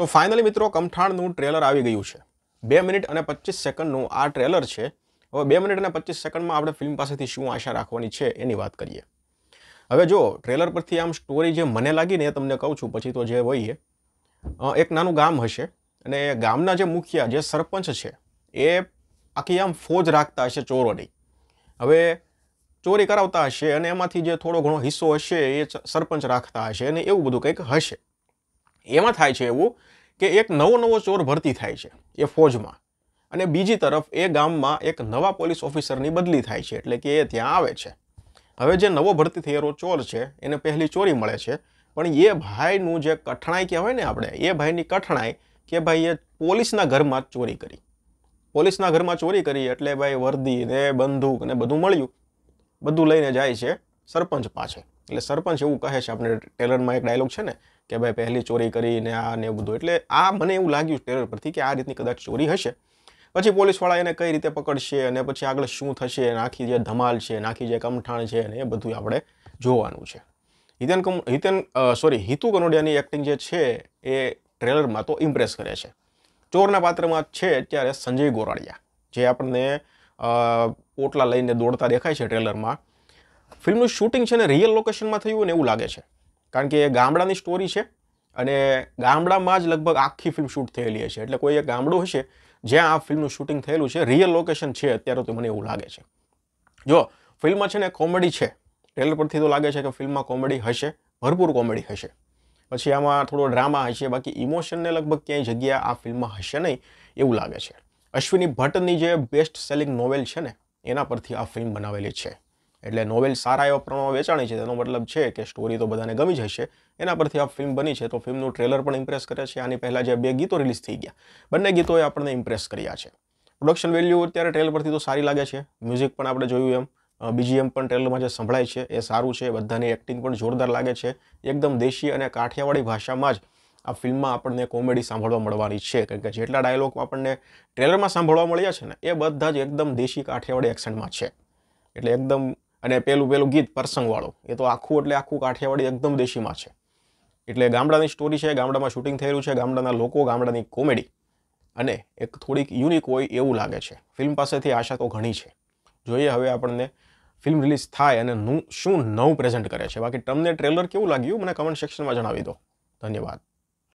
તો ફાઇનલી મિત્રો કમઠાણનું ટ્રેલર આવી ગયું છે બે મિનિટ અને પચીસ સેકન્ડનું આ ટ્રેલર છે હવે બે મિનિટ અને પચીસ સેકન્ડમાં આપણે ફિલ્મ પાસેથી શું આશા રાખવાની છે એની વાત કરીએ હવે જો ટ્રેલર પરથી આમ સ્ટોરી જે મને લાગીને એ તમને કહું છું પછી તો જે હોય એ એક નાનું ગામ હશે અને ગામના જે મુખિયા જે સરપંચ છે એ આખી આમ ફોજ રાખતા હશે ચોરોની હવે ચોરી કરાવતા હશે અને એમાંથી જે થોડો ઘણો હિસ્સો હશે એ સરપંચ રાખતા હશે અને એવું બધું કંઈક હશે એમાં થાય છે એવું કે એક નવો નવો ચોર ભરતી થાય છે એ ફોજમાં અને બીજી તરફ એ ગામમાં એક નવા પોલીસ ઓફિસરની બદલી થાય છે એટલે કે એ ત્યાં આવે છે હવે જે નવો ભરતી થયેલો ચોર છે એને પહેલી ચોરી મળે છે પણ એ ભાઈનું જે કઠણાઈ કહેવાય ને આપણે એ ભાઈની કઠણાઈ કે ભાઈ એ પોલીસના ઘરમાં ચોરી કરી પોલીસના ઘરમાં ચોરી કરી એટલે ભાઈ વર્દી ને બંદૂક ને બધું મળ્યું બધું લઈને જાય છે સરપંચ પાસે એટલે સરપંચ એવું કહે છે આપણે ટેલરમાં એક ડાયલોગ છે ને કે ભાઈ પહેલી ચોરી કરીને આ ને એવું બધું એટલે આ મને એવું લાગ્યું ટેલર પરથી કે આ રીતની કદાચ ચોરી હશે પછી પોલીસવાળા એને કઈ રીતે પકડશે અને પછી આગળ શું થશે નાખી જે ધમાલ છે નાખી જે કમઠાણ છે અને એ બધું આપણે જોવાનું છે હિતેન કમ હિતેન સોરી હિતુ કનોડિયાની એક્ટિંગ જે છે એ ટ્રેલરમાં તો ઇમ્પ્રેસ કરે છે ચોરના પાત્રમાં છે ત્યારે સંજય ગોરાળિયા જે આપણને પોટલા લઈને દોડતા દેખાય છે ટ્રેલરમાં ફિલ્મનું શૂટિંગ છે ને રિયલ લોકેશનમાં થયું ને એવું લાગે છે કારણ કે એ ગામડાની સ્ટોરી છે અને ગામડામાં જ લગભગ આખી ફિલ્મ શૂટ થયેલી હશે એટલે કોઈ એક ગામડું હશે જ્યાં આ ફિલ્મનું શૂટિંગ થયેલું છે રિયલ લોકેશન છે અત્યારે તો મને એવું લાગે છે જો ફિલ્મમાં છે ને કોમેડી છે ટ્રેલર પરથી તો લાગે છે કે ફિલ્મમાં કોમેડી હશે ભરપૂર કોમેડી હશે પછી આમાં થોડો ડ્રામા હશે બાકી ઇમોશનને લગભગ ક્યાંય જગ્યા આ ફિલ્મમાં હશે નહીં એવું લાગે છે અશ્વિની ભટ્ટની જે બેસ્ટ સેલિંગ નોવેલ છે ને એના પરથી આ ફિલ્મ બનાવેલી છે એટલે નોવેલ સારા એવા પ્રમાણમાં વેચાણી છે તેનો મતલબ છે કે સ્ટોરી તો બધાને ગમી જ હશે એના પરથી આ ફિલ્મ બની છે તો ફિલ્મનું ટ્રેલર પણ ઇમ્પ્રેસ કરે છે આની પહેલાં જે બે ગીતો રિલીઝ થઈ ગયા બંને ગીતોએ આપણને ઇમ્પ્રેસ કર્યા છે પ્રોડક્શન વેલ્યુ અત્યારે ટ્રેલર પરથી તો સારી લાગે છે મ્યુઝિક પણ આપણે જોયું એમ બીજીએમ પણ ટ્રેલરમાં જે સંભળાય છે એ સારું છે બધાની એક્ટિંગ પણ જોરદાર લાગે છે એકદમ દેશી અને કાઠિયાવાડી ભાષામાં જ આ ફિલ્મમાં આપણને કોમેડી સાંભળવા મળવાની છે કારણ કે જેટલા ડાયલોગ આપણને ટ્રેલરમાં સાંભળવા મળ્યા છે ને એ બધા જ એકદમ દેશી કાઠિયાવાડી એક્સન્ટમાં છે એટલે એકદમ અને પેલું પેલું ગીત પરસંગવાળું એ તો આખું એટલે આખું કાઠિયાવાડી એકદમ દેશીમાં છે એટલે ગામડાની સ્ટોરી છે ગામડામાં શૂટિંગ થયેલું છે ગામડાના લોકો ગામડાની કોમેડી અને એક થોડીક યુનિક હોય એવું લાગે છે ફિલ્મ પાસેથી આશા તો ઘણી છે જોઈએ હવે આપણને ફિલ્મ રિલીઝ થાય અને શું નવું પ્રેઝન્ટ કરે છે બાકી તમને ટ્રેલર કેવું લાગ્યું મને કમેન્ટ સેક્શનમાં જણાવી દો ધન્યવાદ